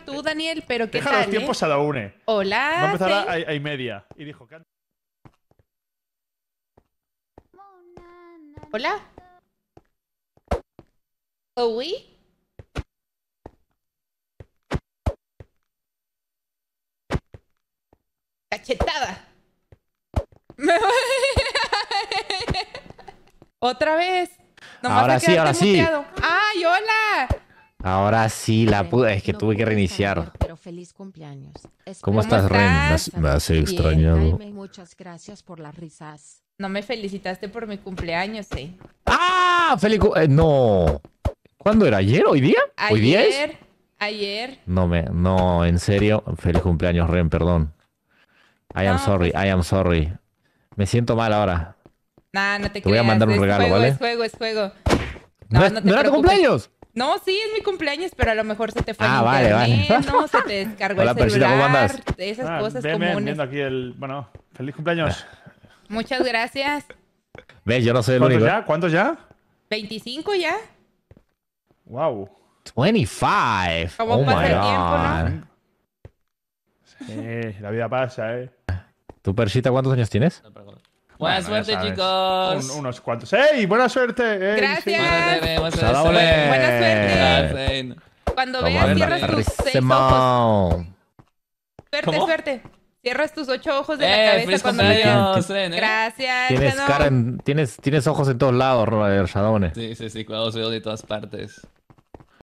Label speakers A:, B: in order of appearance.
A: tú, eh, Daniel, pero ¿qué Deja tal? los eh? tiempos a la une. Hola. Va a empezar a, a, a y media. Y dijo, canta. Hola. ¿Uy? Cachetada. Me voy. Otra vez. Nomás ahora sí, ahora muteado. sí. ¡Ay, hola! Ahora sí, la pude. Es que tuve que reiniciar. pero feliz cumpleaños. ¿Cómo estás, Ren? Me, has extrañado. muchas gracias por las risas. No me felicitaste por mi cumpleaños, ¿eh? ¡Ah! ¡Feliz eh, ah feliz ¿Cuándo era? ¿Ayer? ¿Hoy día? ¿Hoy día es? Ayer. No, me, no, en serio. Feliz cumpleaños, Ren, perdón. I am sorry, pues I am sorry. Me siento mal ahora. no te, te voy a mandar un regalo, ¿vale? Es juego, es juego. No, no, ¿no era tu cumpleaños? No, sí, es mi cumpleaños, pero a lo mejor se te fue ah, el vale, vale. ¿no? Se te descargó Hola, el celular, andas? esas ah, cosas Ven, comunes. Viendo aquí el, bueno, feliz cumpleaños. Muchas gracias. Ves, yo no soy el único. ¿Cuántos ya? ¿Cuántos ya? 25 ya. Wow. 25. ¿Cómo oh pasa el tiempo, no? Sí, la vida pasa, eh. ¿Tu Persita, cuántos años tienes? No, Buena suerte, chicos. unos cuantos. ¡Ey! ¡Buena suerte! Gracias. Buena suerte. Cuando veas, cierras tus seis ojos. Suerte, suerte. Cierras tus ocho ojos de la eh, cabeza cuando veas. Eh, Gracias. Tienes, tienes, ojos en todos lados, Robert Shadone. Sí, sí, sí, cuidado, veo de todas partes.